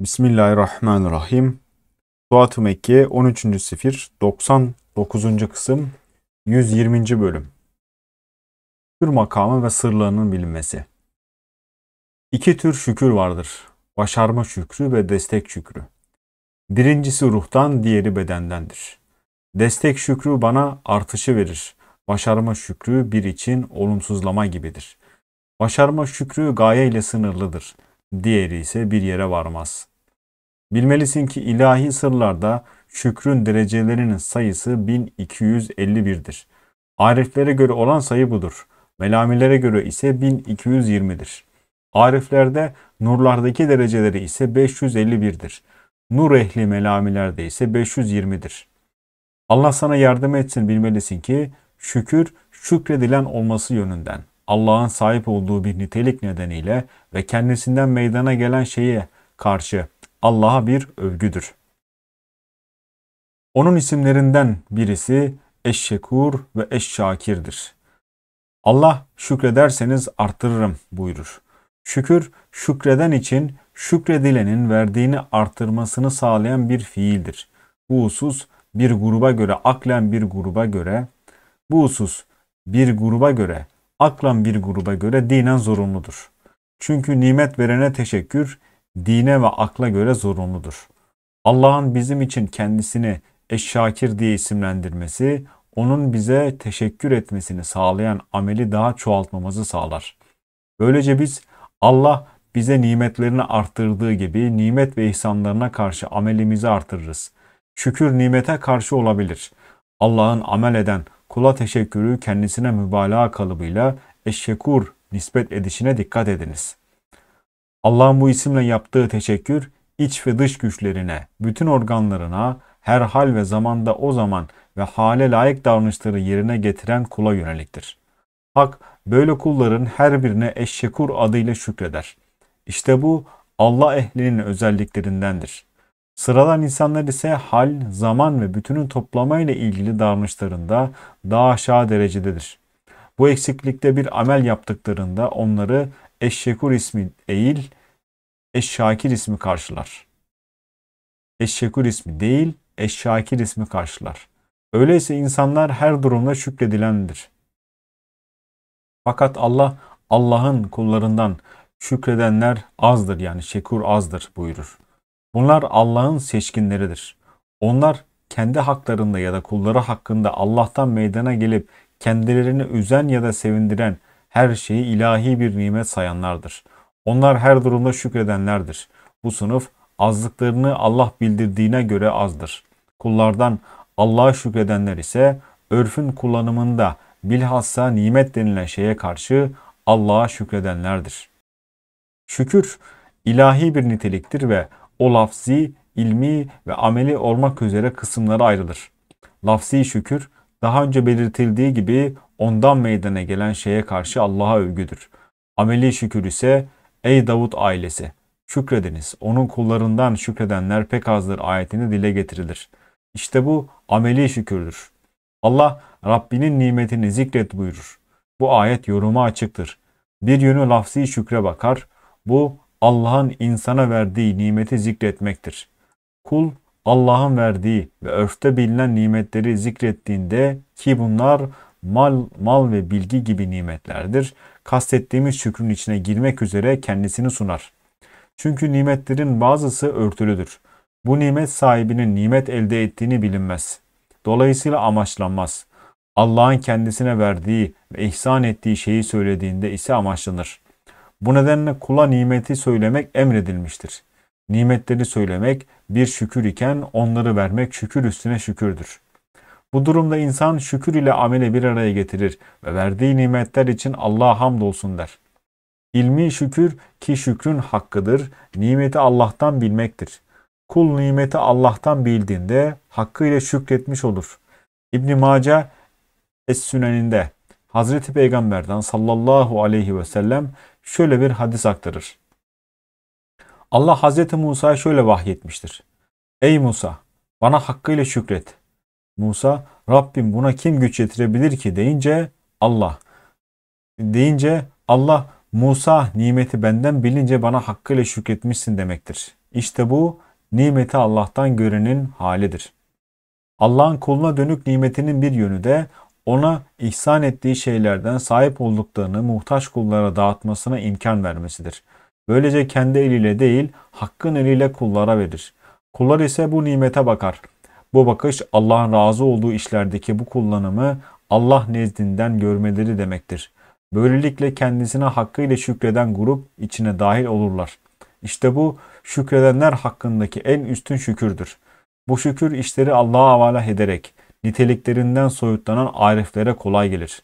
Bismillahirrahmanirrahim. Suat-ı Mekke 13. Sefir 99. Kısım 120. Bölüm Şükür makamı ve sırlarının bilinmesi İki tür şükür vardır. Başarma şükrü ve destek şükrü. Birincisi ruhtan, diğeri bedendendir. Destek şükrü bana artışı verir. Başarma şükrü bir için olumsuzlama gibidir. Başarma şükrü gaye ile sınırlıdır.'' diğeri ise bir yere varmaz. Bilmelisin ki ilahi sırlarda şükrün derecelerinin sayısı 1251'dir. Ariflere göre olan sayı budur. Melamilere göre ise 1220'dir. Ariflerde nurlardaki dereceleri ise 551'dir. Nur ehli melamilerde ise 520'dir. Allah sana yardım etsin bilmelisin ki şükür şükredilen olması yönünden. Allah'ın sahip olduğu bir nitelik nedeniyle ve kendisinden meydana gelen şeye karşı Allah'a bir övgüdür. Onun isimlerinden birisi Eşşekur ve Eşşakir'dir. Allah şükrederseniz artırırım buyurur. Şükür, şükreden için şükredilenin verdiğini artırmasını sağlayan bir fiildir. Bu husus bir gruba göre, aklen bir gruba göre, bu husus bir gruba göre aklan bir gruba göre dinen zorunludur. Çünkü nimet verene teşekkür dine ve akla göre zorunludur. Allah'ın bizim için kendisini Eşşakir diye isimlendirmesi, onun bize teşekkür etmesini sağlayan ameli daha çoğaltmamızı sağlar. Böylece biz Allah bize nimetlerini arttırdığı gibi nimet ve ihsanlarına karşı amelimizi artırırız. Şükür nimete karşı olabilir. Allah'ın amel eden kula teşekkürü kendisine mübalağa kalıbıyla eşşekur nispet edişine dikkat ediniz. Allah'ın bu isimle yaptığı teşekkür iç ve dış güçlerine, bütün organlarına, her hal ve zamanda o zaman ve hale layık davranışları yerine getiren kula yöneliktir. Hak böyle kulların her birine eşşekur adıyla şükreder. İşte bu Allah ehlinin özelliklerindendir.'' Sıradan insanlar ise hal, zaman ve bütünün toplamayla ilgili davranışlarında daha aşağı derecededir. Bu eksiklikte bir amel yaptıklarında onları Eşşekur ismi değil, Eşşakir ismi karşılar. Eşşekur ismi değil, Eşşakir ismi karşılar. Öyleyse insanlar her durumda şükredilendir. Fakat Allah, Allah'ın kullarından şükredenler azdır yani şekur azdır buyurur. Bunlar Allah'ın seçkinleridir. Onlar kendi haklarında ya da kulları hakkında Allah'tan meydana gelip kendilerini üzen ya da sevindiren her şeyi ilahi bir nimet sayanlardır. Onlar her durumda şükredenlerdir. Bu sınıf azlıklarını Allah bildirdiğine göre azdır. Kullardan Allah'a şükredenler ise örfün kullanımında bilhassa nimet denilen şeye karşı Allah'a şükredenlerdir. Şükür ilahi bir niteliktir ve o lafzi, ilmi ve ameli olmak üzere kısımlara ayrılır. Lafzi şükür daha önce belirtildiği gibi ondan meydana gelen şeye karşı Allah'a övgüdür. Ameli şükür ise ey Davut ailesi şükrediniz. Onun kullarından şükredenler pek azdır ayetini dile getirilir. İşte bu ameli şükürdür. Allah Rabbinin nimetini zikret buyurur. Bu ayet yoruma açıktır. Bir yönü lafzi şükre bakar. Bu Allah'ın insana verdiği nimeti zikretmektir. Kul Allah'ın verdiği ve örfte bilinen nimetleri zikrettiğinde ki bunlar mal, mal ve bilgi gibi nimetlerdir. Kastettiğimiz şükrün içine girmek üzere kendisini sunar. Çünkü nimetlerin bazısı örtülüdür. Bu nimet sahibinin nimet elde ettiğini bilinmez. Dolayısıyla amaçlanmaz. Allah'ın kendisine verdiği ve ihsan ettiği şeyi söylediğinde ise amaçlanır. Bu nedenle kula nimeti söylemek emredilmiştir. Nimetleri söylemek bir şükür iken onları vermek şükür üstüne şükürdür. Bu durumda insan şükür ile amele bir araya getirir ve verdiği nimetler için Allah'a hamdolsun der. İlmi şükür ki şükrün hakkıdır, nimeti Allah'tan bilmektir. Kul nimeti Allah'tan bildiğinde hakkıyla şükretmiş olur. İbn Mace Es-Sünen'inde Hazreti Peygamber'den sallallahu aleyhi ve sellem şöyle bir hadis aktarır. Allah Hazreti Musa'ya şöyle vahyetmiştir. Ey Musa bana hakkıyla şükret. Musa Rabbim buna kim güç yetirebilir ki deyince Allah. Deyince Allah Musa nimeti benden bilince bana hakkıyla şükretmişsin demektir. İşte bu nimeti Allah'tan görenin halidir. Allah'ın koluna dönük nimetinin bir yönü de ona ihsan ettiği şeylerden sahip olduklarını muhtaç kullara dağıtmasına imkan vermesidir. Böylece kendi eliyle değil, hakkın eliyle kullara verir. Kullar ise bu nimete bakar. Bu bakış Allah'ın razı olduğu işlerdeki bu kullanımı Allah nezdinden görmeleri demektir. Böylelikle kendisine hakkıyla şükreden grup içine dahil olurlar. İşte bu şükredenler hakkındaki en üstün şükürdür. Bu şükür işleri Allah'a havale ederek, niteliklerinden soyutlanan ariflere kolay gelir.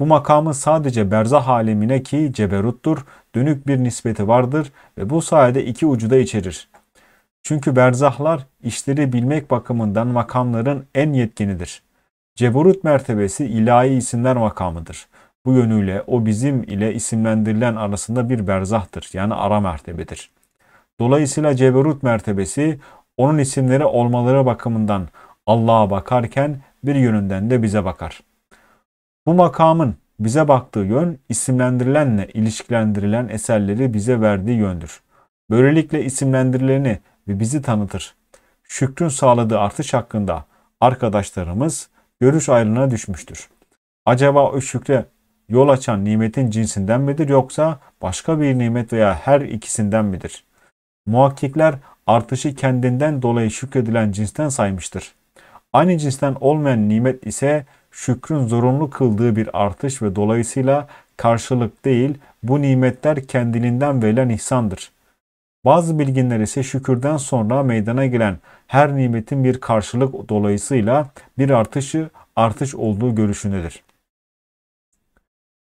Bu makamın sadece berzah alemine ki ceberuttur, dönük bir nispeti vardır ve bu sayede iki ucu da içerir. Çünkü berzahlar işleri bilmek bakımından makamların en yetkinidir. Ceberut mertebesi ilahi isimler makamıdır. Bu yönüyle o bizim ile isimlendirilen arasında bir berzahtır yani ara mertebedir. Dolayısıyla Ceberut mertebesi onun isimleri olmaları bakımından Allah'a bakarken bir yönünden de bize bakar. Bu makamın bize baktığı yön isimlendirilenle ilişkilendirilen eserleri bize verdiği yöndür. Böylelikle isimlendirileni ve bizi tanıtır. Şükrün sağladığı artış hakkında arkadaşlarımız görüş ayrılığına düşmüştür. Acaba o şükre yol açan nimetin cinsinden midir yoksa başka bir nimet veya her ikisinden midir? Muhakkikler artışı kendinden dolayı şükredilen cinsten saymıştır. Aynı cinsten olmayan nimet ise şükrün zorunlu kıldığı bir artış ve dolayısıyla karşılık değil, bu nimetler kendiliğinden verilen ihsandır. Bazı bilginler ise şükürden sonra meydana gelen her nimetin bir karşılık dolayısıyla bir artışı artış olduğu görüşündedir.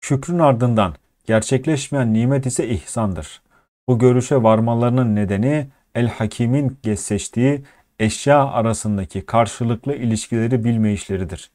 Şükrün ardından gerçekleşmeyen nimet ise ihsandır. Bu görüşe varmalarının nedeni El Hakim'in seçtiği eşya arasındaki karşılıklı ilişkileri bilmeyişleridir.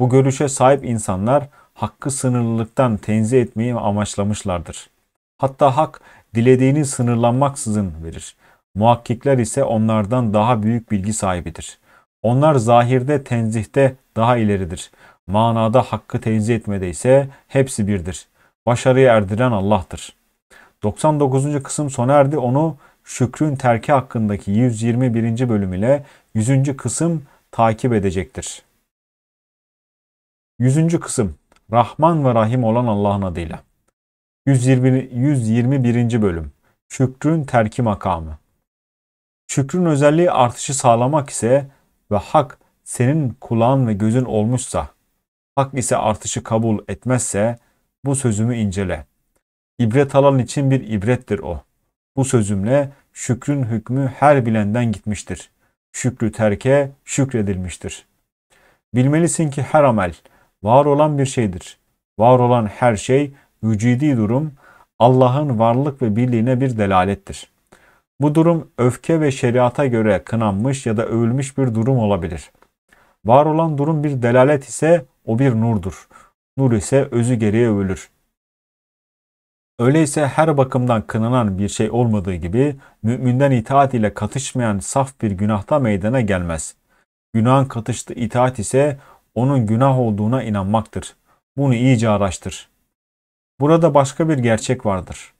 Bu görüşe sahip insanlar hakkı sınırlılıktan tenzih etmeyi amaçlamışlardır. Hatta hak dilediğini sınırlanmaksızın verir. Muhakkikler ise onlardan daha büyük bilgi sahibidir. Onlar zahirde tenzihte daha ileridir. Manada hakkı tenzih etmede ise hepsi birdir. Başarıya erdiren Allah'tır. 99. kısım sona erdi. Onu Şükrün terki hakkındaki 121. bölüm ile 100. kısım takip edecektir. 100. kısım Rahman ve Rahim olan Allah'ın adıyla. 121. 121. bölüm Şükrün terki makamı. Şükrün özelliği artışı sağlamak ise ve hak senin kulağın ve gözün olmuşsa, hak ise artışı kabul etmezse bu sözümü incele. İbret alan için bir ibrettir o.'' Bu sözümle şükrün hükmü her bilenden gitmiştir. Şükrü terke şükredilmiştir. Bilmelisin ki her amel var olan bir şeydir. Var olan her şey vücidi durum Allah'ın varlık ve birliğine bir delalettir. Bu durum öfke ve şeriata göre kınanmış ya da övülmüş bir durum olabilir. Var olan durum bir delalet ise o bir nurdur. Nur ise özü geriye övülür. Öyleyse her bakımdan kınanan bir şey olmadığı gibi müminden itaat ile katışmayan saf bir günahta meydana gelmez. Günahın katıştı itaat ise onun günah olduğuna inanmaktır. Bunu iyice araştır. Burada başka bir gerçek vardır.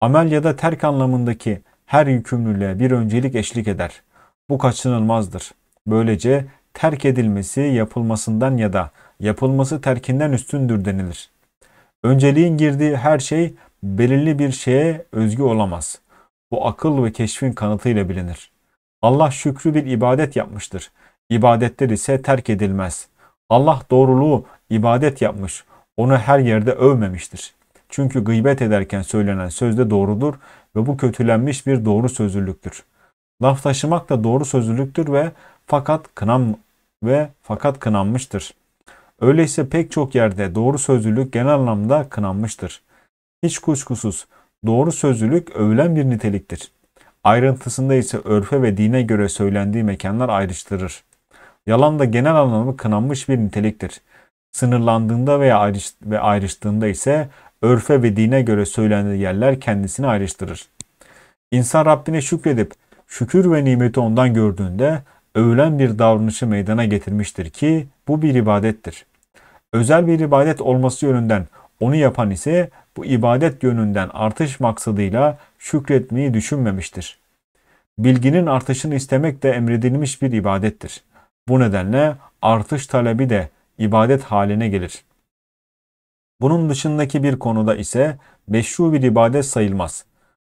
Amel ya da terk anlamındaki her yükümlülüğe bir öncelik eşlik eder. Bu kaçınılmazdır. Böylece terk edilmesi yapılmasından ya da yapılması terkinden üstündür denilir. Önceliğin girdiği her şey belirli bir şeye özgü olamaz. Bu akıl ve keşfin kanıtıyla bilinir. Allah şükrü bir ibadet yapmıştır. İbadetler ise terk edilmez. Allah doğruluğu ibadet yapmış. Onu her yerde övmemiştir. Çünkü gıybet ederken söylenen söz de doğrudur ve bu kötülenmiş bir doğru sözlülüktür. Laf taşımak da doğru sözlülüktür ve fakat kınam ve fakat kınanmıştır. Öyleyse pek çok yerde doğru sözlülük genel anlamda kınanmıştır hiç kuşkusuz doğru sözlülük övülen bir niteliktir. Ayrıntısında ise örfe ve dine göre söylendiği mekanlar ayrıştırır. Yalan da genel anlamda kınanmış bir niteliktir. Sınırlandığında veya ayrış ve ayrıştığında ise örfe ve dine göre söylendiği yerler kendisini ayrıştırır. İnsan Rabbine şükredip şükür ve nimeti ondan gördüğünde övülen bir davranışı meydana getirmiştir ki bu bir ibadettir. Özel bir ibadet olması yönünden onu yapan ise bu ibadet yönünden artış maksadıyla şükretmeyi düşünmemiştir. Bilginin artışını istemek de emredilmiş bir ibadettir. Bu nedenle artış talebi de ibadet haline gelir. Bunun dışındaki bir konuda ise meşru bir ibadet sayılmaz.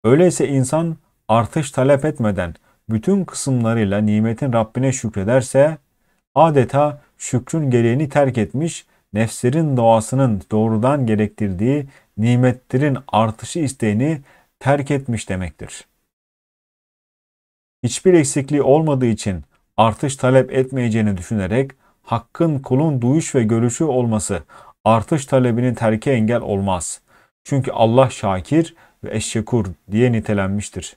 Öyleyse insan artış talep etmeden bütün kısımlarıyla nimetin Rabbine şükrederse adeta şükrün gereğini terk etmiş, nefslerin doğasının doğrudan gerektirdiği nimetlerin artışı isteğini terk etmiş demektir. Hiçbir eksikliği olmadığı için artış talep etmeyeceğini düşünerek hakkın kulun duyuş ve görüşü olması artış talebini terke engel olmaz. Çünkü Allah şakir ve eşşekur diye nitelenmiştir.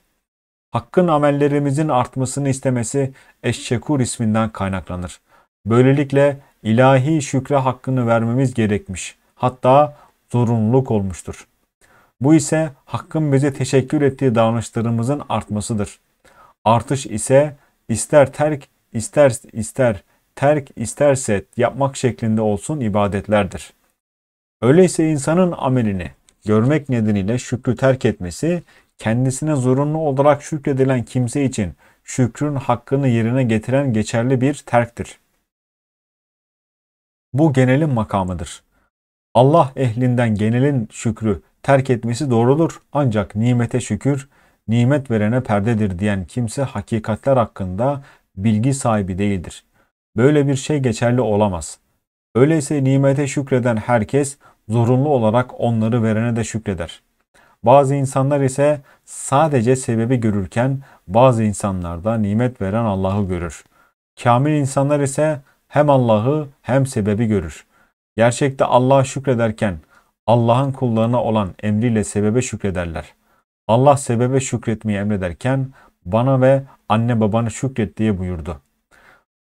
Hakkın amellerimizin artmasını istemesi eşşekur isminden kaynaklanır. Böylelikle ilahi şükre hakkını vermemiz gerekmiş. Hatta zorunluluk olmuştur. Bu ise Hakk'ın bize teşekkür ettiği davranışlarımızın artmasıdır. Artış ise ister terk, ister ister terk isterse yapmak şeklinde olsun ibadetlerdir. Öyleyse insanın amelini görmek nedeniyle şükrü terk etmesi kendisine zorunlu olarak şükredilen kimse için şükrün hakkını yerine getiren geçerli bir terktir. Bu genelin makamıdır. Allah ehlinden genelin şükrü terk etmesi doğrudur. Ancak nimete şükür, nimet verene perdedir diyen kimse hakikatler hakkında bilgi sahibi değildir. Böyle bir şey geçerli olamaz. Öyleyse nimete şükreden herkes zorunlu olarak onları verene de şükreder. Bazı insanlar ise sadece sebebi görürken bazı insanlar da nimet veren Allah'ı görür. Kamil insanlar ise hem Allah'ı hem sebebi görür. Gerçekte Allah'a şükrederken Allah'ın kullarına olan emriyle sebebe şükrederler. Allah sebebe şükretmeyi emrederken bana ve anne babanı şükret diye buyurdu.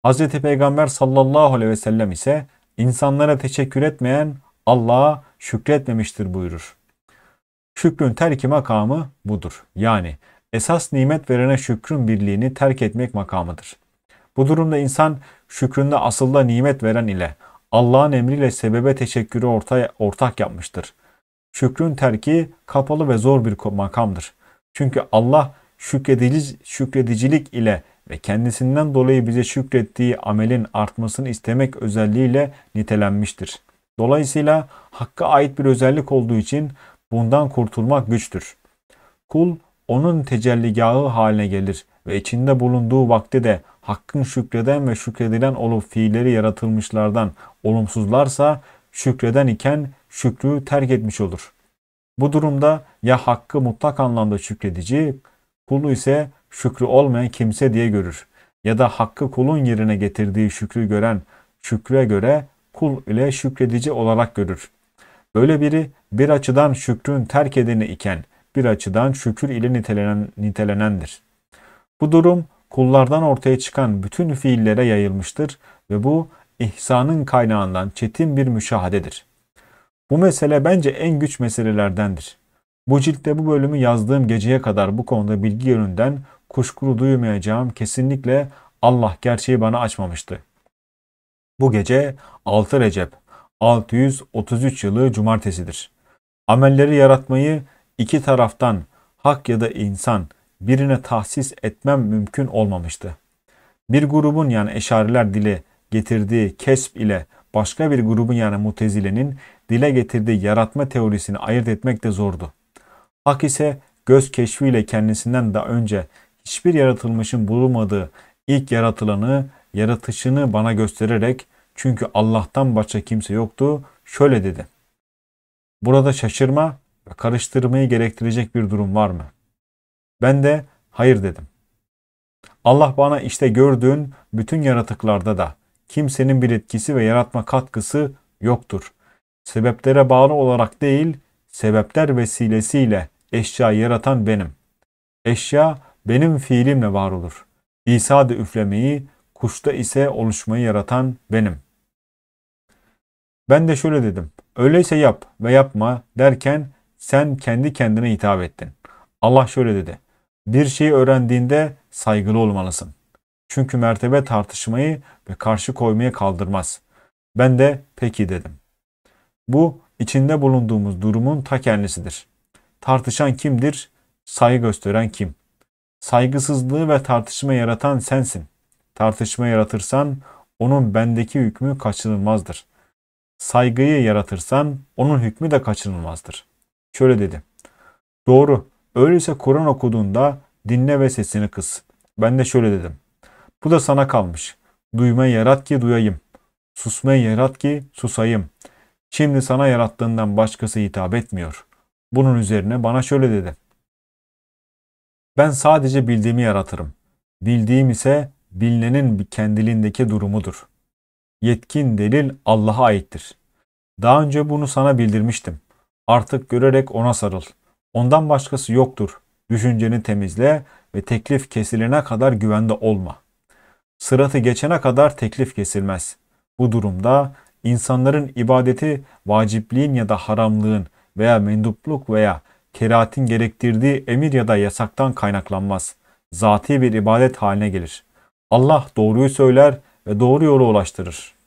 Hz. Peygamber sallallahu aleyhi ve sellem ise insanlara teşekkür etmeyen Allah'a şükretmemiştir buyurur. Şükrün terki makamı budur. Yani esas nimet verene şükrün birliğini terk etmek makamıdır. Bu durumda insan şükründe asılla nimet veren ile Allah'ın emriyle sebebe teşekkürü ortaya, ortak yapmıştır. Şükrün terki kapalı ve zor bir makamdır. Çünkü Allah şükredici, şükredicilik ile ve kendisinden dolayı bize şükrettiği amelin artmasını istemek özelliğiyle nitelenmiştir. Dolayısıyla hakka ait bir özellik olduğu için bundan kurtulmak güçtür. Kul onun tecelligahı haline gelir ve içinde bulunduğu vakti de hakkın şükreden ve şükredilen olup fiilleri yaratılmışlardan olumsuzlarsa şükreden iken şükrü terk etmiş olur. Bu durumda ya hakkı mutlak anlamda şükredici, kulu ise şükrü olmayan kimse diye görür. Ya da hakkı kulun yerine getirdiği şükrü gören şükre göre kul ile şükredici olarak görür. Böyle biri bir açıdan şükrün terk edeni iken bir açıdan şükür ile nitelenen, nitelenendir. Bu durum kullardan ortaya çıkan bütün fiillere yayılmıştır ve bu ihsanın kaynağından çetin bir müşahadedir. Bu mesele bence en güç meselelerdendir. Bu ciltte bu bölümü yazdığım geceye kadar bu konuda bilgi yönünden kuşkulu duymayacağım kesinlikle Allah gerçeği bana açmamıştı. Bu gece 6 Recep 633 yılı cumartesidir. Amelleri yaratmayı iki taraftan hak ya da insan birine tahsis etmem mümkün olmamıştı. Bir grubun yani eşariler dile getirdiği kesp ile başka bir grubun yani mutezilenin dile getirdiği yaratma teorisini ayırt etmek de zordu. Hak ise göz keşfiyle kendisinden daha önce hiçbir yaratılmışın bulunmadığı ilk yaratılanı, yaratışını bana göstererek çünkü Allah'tan başka kimse yoktu şöyle dedi. Burada şaşırma ve karıştırmayı gerektirecek bir durum var mı?'' Ben de hayır dedim. Allah bana işte gördüğün bütün yaratıklarda da kimsenin bir etkisi ve yaratma katkısı yoktur. Sebeplere bağlı olarak değil, sebepler vesilesiyle eşya yaratan benim. Eşya benim fiilimle var olur. İsa de üflemeyi, kuşta ise oluşmayı yaratan benim. Ben de şöyle dedim. Öyleyse yap ve yapma derken sen kendi kendine hitap ettin. Allah şöyle dedi. Bir şeyi öğrendiğinde saygılı olmalısın. Çünkü mertebe tartışmayı ve karşı koymayı kaldırmaz. Ben de peki dedim. Bu içinde bulunduğumuz durumun ta kendisidir. Tartışan kimdir? Saygı gösteren kim? Saygısızlığı ve tartışma yaratan sensin. Tartışma yaratırsan onun bendeki hükmü kaçınılmazdır. Saygıyı yaratırsan onun hükmü de kaçınılmazdır. Şöyle dedi. Doğru, Öyleyse Kur'an okuduğunda dinle ve sesini kıs. Ben de şöyle dedim. Bu da sana kalmış. Duymayı yarat ki duyayım. Susmayı yarat ki susayım. Şimdi sana yarattığından başkası hitap etmiyor. Bunun üzerine bana şöyle dedi. Ben sadece bildiğimi yaratırım. Bildiğim ise bilinenin kendiliğindeki durumudur. Yetkin delil Allah'a aittir. Daha önce bunu sana bildirmiştim. Artık görerek ona sarıl.'' Ondan başkası yoktur. Düşünceni temizle ve teklif kesilene kadar güvende olma. Sıratı geçene kadar teklif kesilmez. Bu durumda insanların ibadeti vacipliğin ya da haramlığın veya mendupluk veya keratin gerektirdiği emir ya da yasaktan kaynaklanmaz. Zati bir ibadet haline gelir. Allah doğruyu söyler ve doğru yolu ulaştırır.